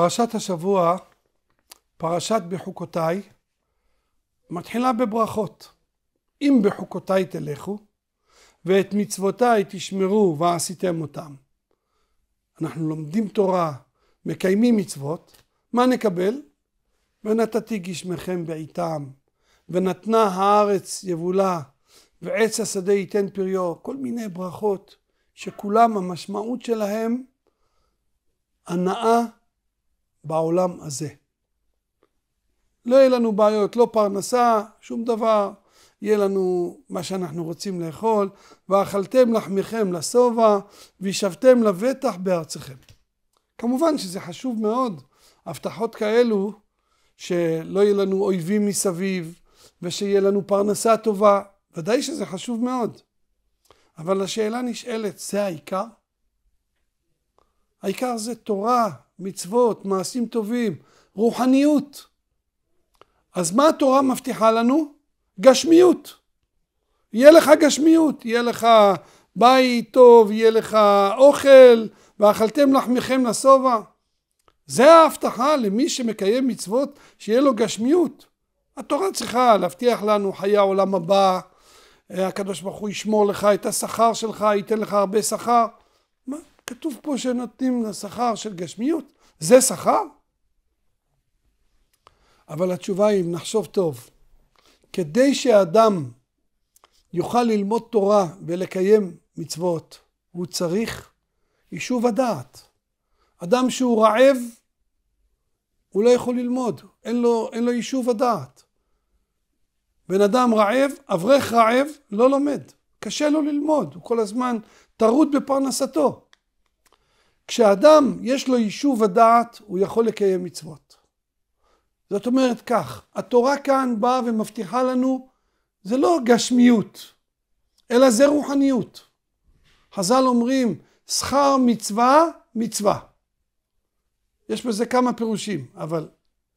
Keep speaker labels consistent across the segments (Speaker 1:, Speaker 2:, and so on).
Speaker 1: פרשת השבוע, פרשת בחוקותיי, מתחילה בברכות. אם בחוקותיי תלכו, ואת מצוותיי תשמרו ועשיתם אותם. אנחנו לומדים תורה, מקיימים מצוות, מה נקבל? ונתתי גשמכם בעיתם, ונתנה הארץ יבולה, ועץ השדה ייתן פריו, כל מיני ברכות שכולם המשמעות שלהם הנאה בעולם הזה. לא יהיה לנו בעיות, לא פרנסה, שום דבר. יהיה לנו מה שאנחנו רוצים לאכול, ואכלתם לחמכם לשובע, וישבתם לבטח בארצכם. כמובן שזה חשוב מאוד, הבטחות כאלו, שלא יהיה לנו אויבים מסביב, ושיהיה לנו פרנסה טובה, ודאי שזה חשוב מאוד. אבל השאלה נשאלת, זה העיקר? העיקר זה תורה, מצוות, מעשים טובים, רוחניות. אז מה התורה מבטיחה לנו? גשמיות. יהיה לך גשמיות, יהיה לך בית טוב, יהיה לך אוכל, ואכלתם לחמכם לשובע. זה ההבטחה למי שמקיים מצוות, שיהיה לו גשמיות. התורה צריכה להבטיח לנו חיי העולם הבא, הקדוש ברוך הוא ישמור לך את השכר שלך, ייתן לך הרבה שכר. כתוב פה שנותנים לה שכר של גשמיות, זה שכר? אבל התשובה היא, אם נחשוב טוב, כדי שאדם יוכל ללמוד תורה ולקיים מצוות, הוא צריך יישוב הדעת. אדם שהוא רעב, הוא לא יכול ללמוד, אין לו, אין לו יישוב הדעת. בן אדם רעב, אברך רעב, לא לומד. קשה לו ללמוד, הוא כל הזמן טרוד בפרנסתו. כשאדם יש לו יישוב הדעת, הוא יכול לקיים מצוות. זאת אומרת כך, התורה כאן באה ומבטיחה לנו, זה לא גשמיות, אלא זה רוחניות. חז"ל אומרים, שכר מצווה, מצווה. יש בזה כמה פירושים, אבל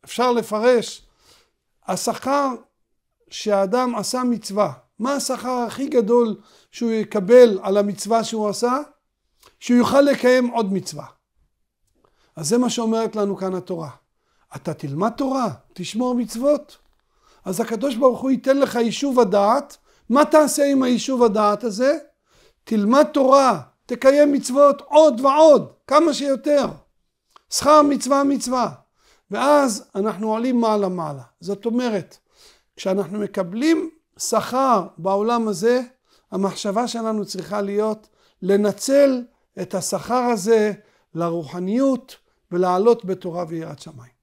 Speaker 1: אפשר לפרש, השכר שהאדם עשה מצווה, מה השכר הכי גדול שהוא יקבל על המצווה שהוא עשה? שהוא יוכל לקיים עוד מצווה. אז זה מה שאומרת לנו כאן התורה. אתה תלמד תורה, תשמור מצוות. אז הקדוש ברוך הוא ייתן לך יישוב הדעת. מה תעשה עם היישוב הדעת הזה? תלמד תורה, תקיים מצוות עוד ועוד, כמה שיותר. שכר מצווה מצווה. ואז אנחנו עולים מעלה מעלה. זאת אומרת, כשאנחנו מקבלים שכר בעולם הזה, המחשבה שלנו צריכה להיות לנצל את השכר הזה לרוחניות ולעלות בתורה ויראת שמיים.